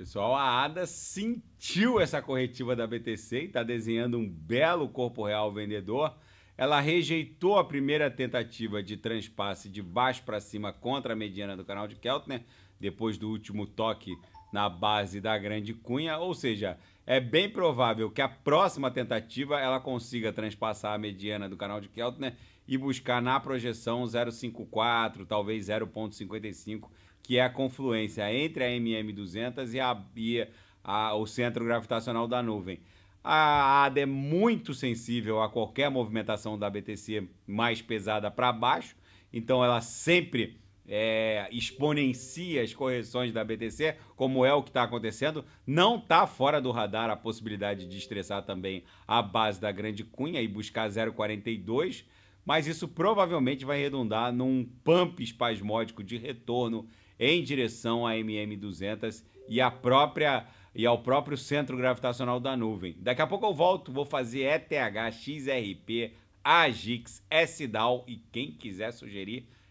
Pessoal, a ADA sentiu essa corretiva da BTC e está desenhando um belo corpo real vendedor. Ela rejeitou a primeira tentativa de transpasse de baixo para cima contra a mediana do canal de Keltner, depois do último toque na base da Grande Cunha, ou seja, é bem provável que a próxima tentativa ela consiga transpassar a mediana do canal de Keltner e buscar na projeção 0,54, talvez 0,55, que é a confluência entre a MM200 e, a, e a, o centro gravitacional da nuvem. A ADA é muito sensível a qualquer movimentação da BTC mais pesada para baixo, então ela sempre é, exponencia as correções da BTC, como é o que está acontecendo, não está fora do radar a possibilidade de estressar também a base da grande cunha e buscar 0,42, mas isso provavelmente vai redundar num pump espasmódico de retorno em direção à MM200 e própria e ao próprio centro gravitacional da nuvem. Daqui a pouco eu volto, vou fazer ETH, XRP, AGIX, SDAO e quem quiser sugerir